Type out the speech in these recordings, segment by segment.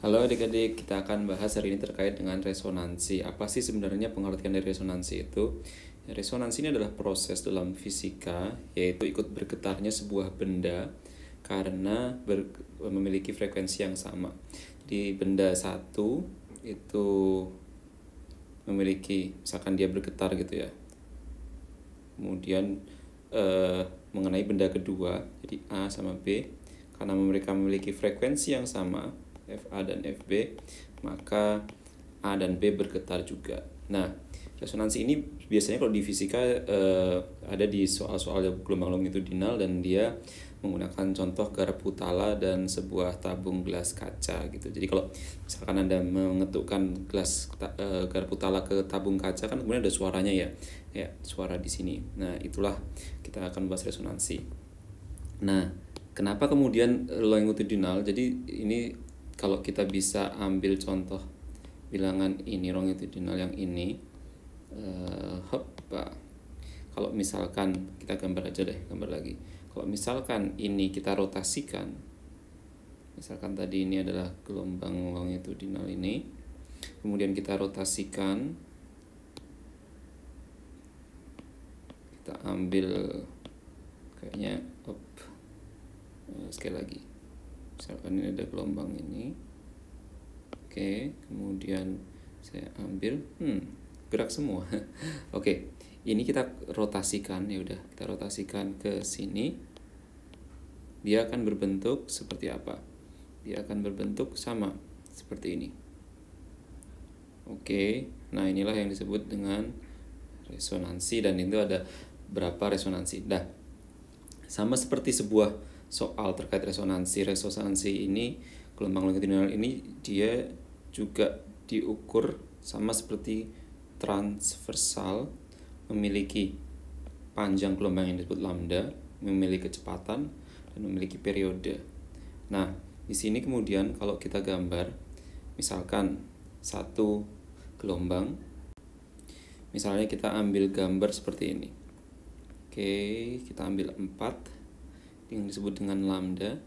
Halo adik-adik, kita akan bahas hari ini terkait dengan resonansi. Apa sih sebenarnya pengertian dari resonansi itu? Resonansi ini adalah proses dalam fisika, yaitu ikut bergetarnya sebuah benda karena ber memiliki frekuensi yang sama. Di benda satu itu memiliki, misalkan dia bergetar gitu ya. Kemudian eh, mengenai benda kedua, jadi A sama B, karena mereka memiliki frekuensi yang sama, FA dan FB, maka A dan B bergetar juga. Nah, resonansi ini biasanya kalau di fisika eh, ada di soal-soal gelombang longitudinal dan dia menggunakan contoh garpu tala dan sebuah tabung gelas kaca gitu. Jadi kalau misalkan Anda mengetukkan gelas eh, garpu tala ke tabung kaca kan kemudian ada suaranya ya. Ya, suara di sini. Nah, itulah kita akan bahas resonansi. Nah, kenapa kemudian longitudinal? Jadi ini kalau kita bisa ambil contoh bilangan ini longitudinal yang ini uh, eh, hoppa. kalau misalkan kita gambar aja deh gambar lagi kalau misalkan ini kita rotasikan misalkan tadi ini adalah gelombang longitudinal ini kemudian kita rotasikan kita ambil kayaknya op eh, sekali lagi misalkan ini ada gelombang ini oke kemudian saya ambil hmm gerak semua oke ini kita rotasikan ya udah kita rotasikan ke sini dia akan berbentuk seperti apa dia akan berbentuk sama seperti ini oke nah inilah yang disebut dengan resonansi dan itu ada berapa resonansi dah sama seperti sebuah soal terkait resonansi resonansi ini gelombang longitudinal ini dia juga diukur sama seperti transversal memiliki panjang gelombang yang disebut lambda memiliki kecepatan dan memiliki periode nah di sini kemudian kalau kita gambar misalkan satu gelombang misalnya kita ambil gambar seperti ini oke kita ambil empat yang disebut dengan lambda.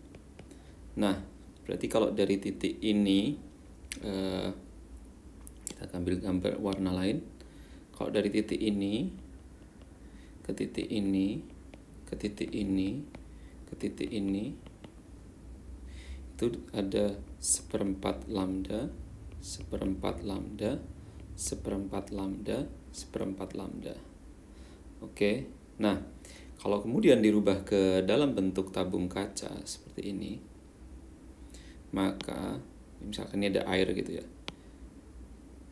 Nah, berarti kalau dari titik ini uh, kita ambil gambar warna lain. Kalau dari titik ini ke titik ini ke titik ini ke titik ini itu ada seperempat lambda, seperempat lambda, seperempat lambda, seperempat lambda. Oke, nah kalau kemudian dirubah ke dalam bentuk tabung kaca seperti ini, maka misalkan ini ada air gitu ya.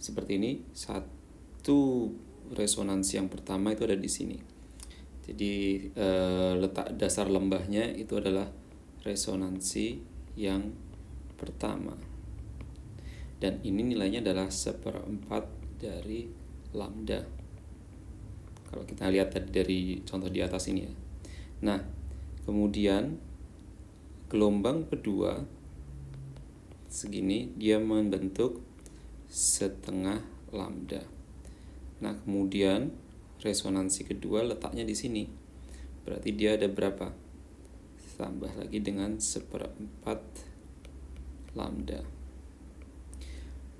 Seperti ini, satu resonansi yang pertama itu ada di sini. Jadi e, letak dasar lembahnya itu adalah resonansi yang pertama. Dan ini nilainya adalah seperempat dari lambda. Kalau kita lihat dari contoh di atas ini ya. Nah, kemudian gelombang kedua segini dia membentuk setengah lambda. Nah, kemudian resonansi kedua letaknya di sini. Berarti dia ada berapa? Tambah lagi dengan seperempat lambda.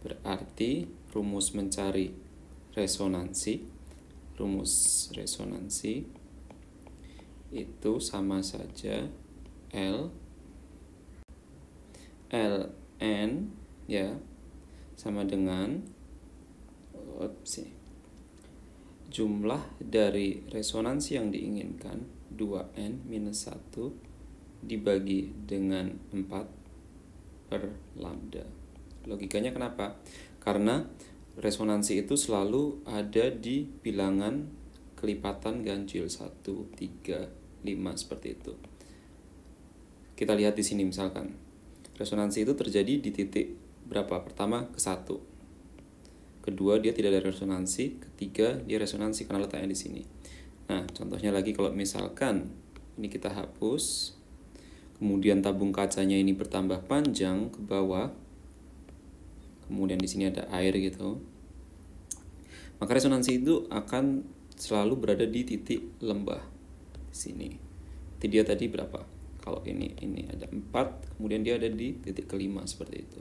Berarti rumus mencari resonansi rumus resonansi itu sama saja L LN ya sama dengan oops, jumlah dari resonansi yang diinginkan 2N minus 1 dibagi dengan 4 per lambda logikanya kenapa? karena resonansi itu selalu ada di bilangan kelipatan ganjil 1, 3, 5 seperti itu. Kita lihat di sini misalkan. Resonansi itu terjadi di titik berapa? Pertama ke satu, Kedua dia tidak ada resonansi, ketiga dia resonansi karena letaknya di sini. Nah, contohnya lagi kalau misalkan ini kita hapus, kemudian tabung kacanya ini bertambah panjang ke bawah, kemudian di sini ada air gitu maka resonansi itu akan selalu berada di titik lembah di sini titik dia tadi berapa kalau ini ini ada empat, kemudian dia ada di titik kelima seperti itu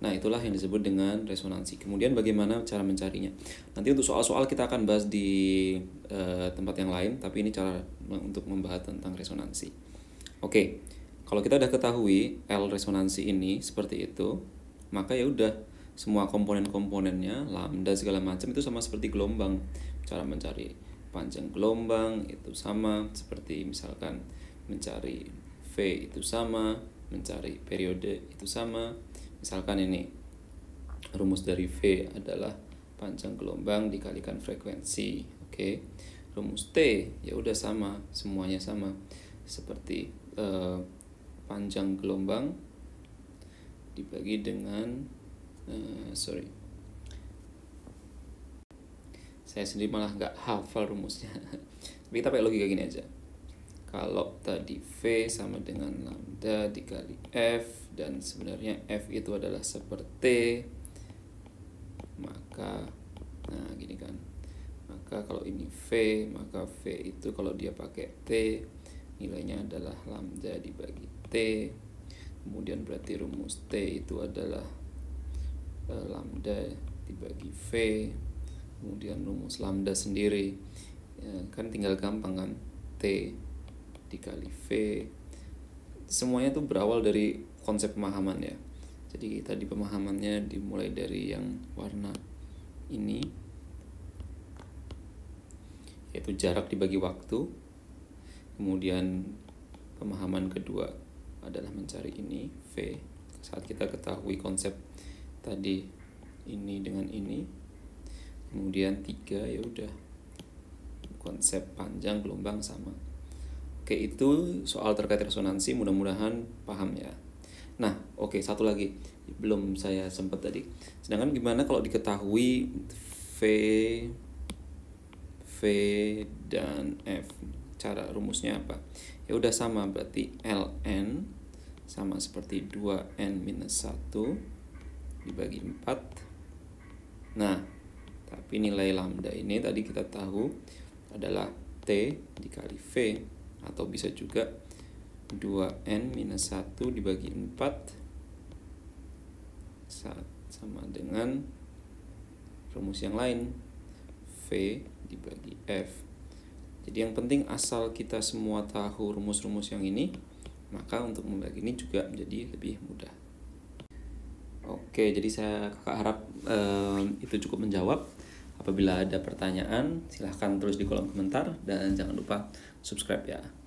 Nah, itulah yang disebut dengan resonansi. Kemudian bagaimana cara mencarinya? Nanti untuk soal-soal kita akan bahas di uh, tempat yang lain, tapi ini cara untuk membahas tentang resonansi. Oke. Okay. Kalau kita sudah ketahui L resonansi ini seperti itu, maka ya udah semua komponen-komponennya lambda segala macam itu sama seperti gelombang cara mencari panjang gelombang itu sama seperti misalkan mencari v itu sama mencari periode itu sama misalkan ini rumus dari v adalah panjang gelombang dikalikan frekuensi oke okay. rumus t ya udah sama semuanya sama seperti uh, panjang gelombang dibagi dengan uh, sorry saya sendiri malah nggak hafal rumusnya tapi kita pakai logika gini aja kalau tadi V sama dengan lambda dikali F dan sebenarnya F itu adalah seperti maka nah gini kan maka kalau ini V maka V itu kalau dia pakai T nilainya adalah lambda dibagi T kemudian berarti rumus T itu adalah e, lambda dibagi V kemudian rumus lambda sendiri ya, kan tinggal gampang kan T dikali V semuanya itu berawal dari konsep pemahaman ya jadi tadi pemahamannya dimulai dari yang warna ini yaitu jarak dibagi waktu kemudian pemahaman kedua adalah mencari ini V saat kita ketahui konsep tadi ini dengan ini kemudian tiga ya udah konsep panjang gelombang sama oke itu soal terkait resonansi mudah-mudahan paham ya nah oke satu lagi belum saya sempat tadi sedangkan gimana kalau diketahui V V dan F cara rumusnya apa ya udah sama berarti ln sama seperti 2n minus 1 dibagi 4 nah tapi nilai lambda ini tadi kita tahu adalah t dikali v atau bisa juga 2n minus 1 dibagi 4 sama dengan rumus yang lain v dibagi f jadi yang penting asal kita semua tahu rumus-rumus yang ini, maka untuk membagi ini juga menjadi lebih mudah. Oke, jadi saya kakak harap eh, itu cukup menjawab. Apabila ada pertanyaan, silahkan tulis di kolom komentar dan jangan lupa subscribe ya.